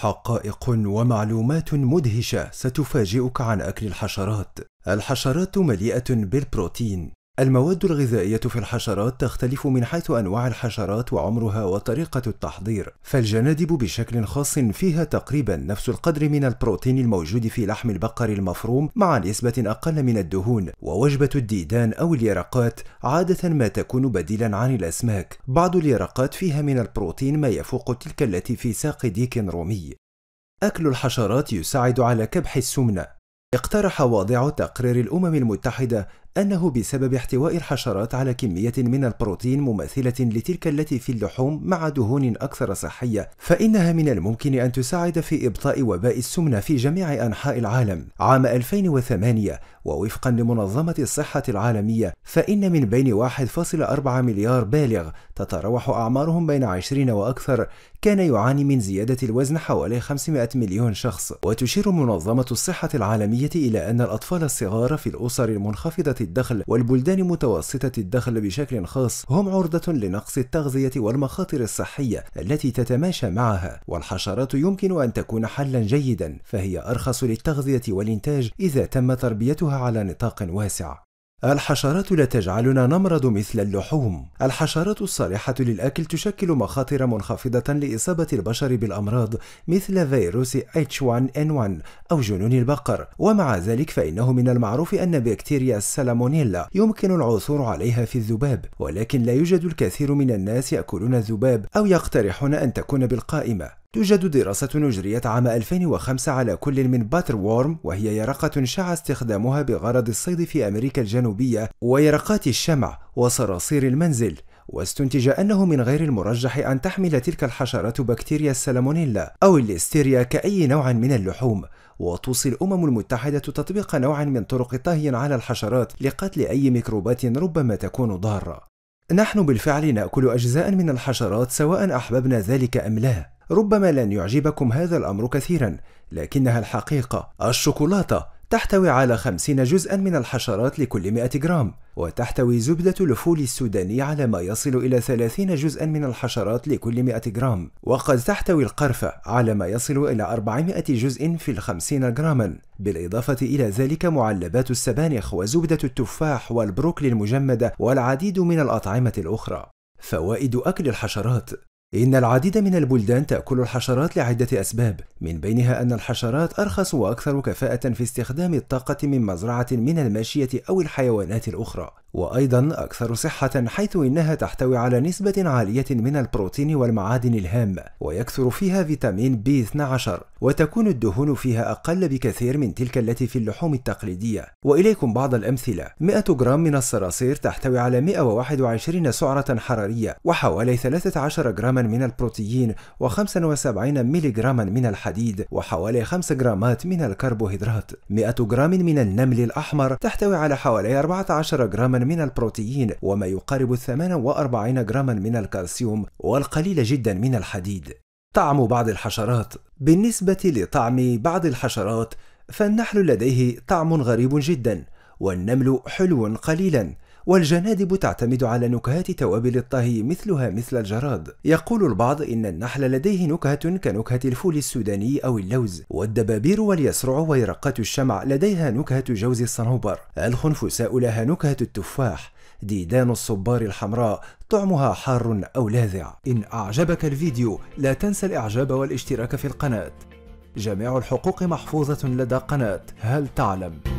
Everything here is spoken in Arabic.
حقائق ومعلومات مدهشة ستفاجئك عن أكل الحشرات. الحشرات مليئة بالبروتين المواد الغذائية في الحشرات تختلف من حيث أنواع الحشرات وعمرها وطريقة التحضير، فالجنادب بشكل خاص فيها تقريبا نفس القدر من البروتين الموجود في لحم البقر المفروم مع نسبة أقل من الدهون، ووجبة الديدان أو اليرقات عادة ما تكون بديلا عن الأسماك، بعض اليرقات فيها من البروتين ما يفوق تلك التي في ساق ديك رومي. أكل الحشرات يساعد على كبح السمنة، اقترح واضع تقرير الأمم المتحدة أنه بسبب احتواء الحشرات على كمية من البروتين مماثلة لتلك التي في اللحوم مع دهون أكثر صحية، فإنها من الممكن أن تساعد في إبطاء وباء السمنة في جميع أنحاء العالم. عام 2008 ووفقا لمنظمة الصحة العالمية فإن من بين 1.4 مليار بالغ تتراوح أعمارهم بين 20 وأكثر كان يعاني من زيادة الوزن حوالي 500 مليون شخص وتشير منظمة الصحة العالمية إلى أن الأطفال الصغار في الأسر المنخفضة الدخل والبلدان متوسطة الدخل بشكل خاص هم عرضة لنقص التغذية والمخاطر الصحية التي تتماشى معها والحشرات يمكن أن تكون حلا جيدا فهي أرخص للتغذية والإنتاج إذا تم تربيتها على نطاق واسع الحشرات لا تجعلنا نمرض مثل اللحوم الحشرات الصالحة للأكل تشكل مخاطر منخفضة لإصابة البشر بالأمراض مثل فيروس H1N1 أو جنون البقر ومع ذلك فإنه من المعروف أن بكتيريا السالمونيلا يمكن العثور عليها في الذباب ولكن لا يوجد الكثير من الناس يأكلون الذباب أو يقترحون أن تكون بالقائمة توجد دراسة أجريت عام 2005 على كل من باتر وورم وهي يرقة شاع استخدامها بغرض الصيد في أمريكا الجنوبية ويرقات الشمع وصراصير المنزل واستنتج أنه من غير المرجح أن تحمل تلك الحشرات بكتيريا السالمونيلا أو الليستيريا كأي نوع من اللحوم وتوصي الأمم المتحدة تطبيق نوع من طرق طهي على الحشرات لقتل أي ميكروبات ربما تكون ضارة نحن بالفعل نأكل أجزاء من الحشرات سواء أحببنا ذلك أم لا ربما لن يعجبكم هذا الأمر كثيرا لكنها الحقيقة الشوكولاتة تحتوي على خمسين جزءا من الحشرات لكل 100 جرام وتحتوي زبدة الفول السوداني على ما يصل إلى 30 جزءا من الحشرات لكل 100 جرام وقد تحتوي القرفة على ما يصل إلى 400 جزء في الخمسين جراما بالإضافة إلى ذلك معلبات السبانخ وزبدة التفاح والبروكلي المجمدة والعديد من الأطعمة الأخرى فوائد أكل الحشرات إن العديد من البلدان تأكل الحشرات لعدة أسباب، من بينها أن الحشرات أرخص وأكثر كفاءة في استخدام الطاقة من مزرعة من الماشية أو الحيوانات الأخرى، وأيضا أكثر صحة حيث إنها تحتوي على نسبة عالية من البروتين والمعادن الهامة ويكثر فيها فيتامين بي 12 وتكون الدهون فيها أقل بكثير من تلك التي في اللحوم التقليدية وإليكم بعض الأمثلة 100 جرام من الصراصير تحتوي على 121 سعرة حرارية وحوالي 13 جراما من البروتين و75 ميلي جراما من الحديد وحوالي 5 جرامات من الكربوهيدرات 100 جرام من النمل الأحمر تحتوي على حوالي 14 جراما من البروتين وما يقارب 48 جراما من الكالسيوم والقليل جدا من الحديد طعم بعض الحشرات بالنسبة لطعم بعض الحشرات فالنحل لديه طعم غريب جدا والنمل حلو قليلا والجنادب تعتمد على نكهات توابل الطهي مثلها مثل الجراد يقول البعض إن النحل لديه نكهة كنكهة الفول السوداني أو اللوز والدبابير واليسرع ويرقات الشمع لديها نكهة جوز الصنوبر الخنفساء لها نكهة التفاح ديدان الصبار الحمراء طعمها حار أو لاذع إن أعجبك الفيديو لا تنسى الإعجاب والاشتراك في القناة جميع الحقوق محفوظة لدى قناة هل تعلم؟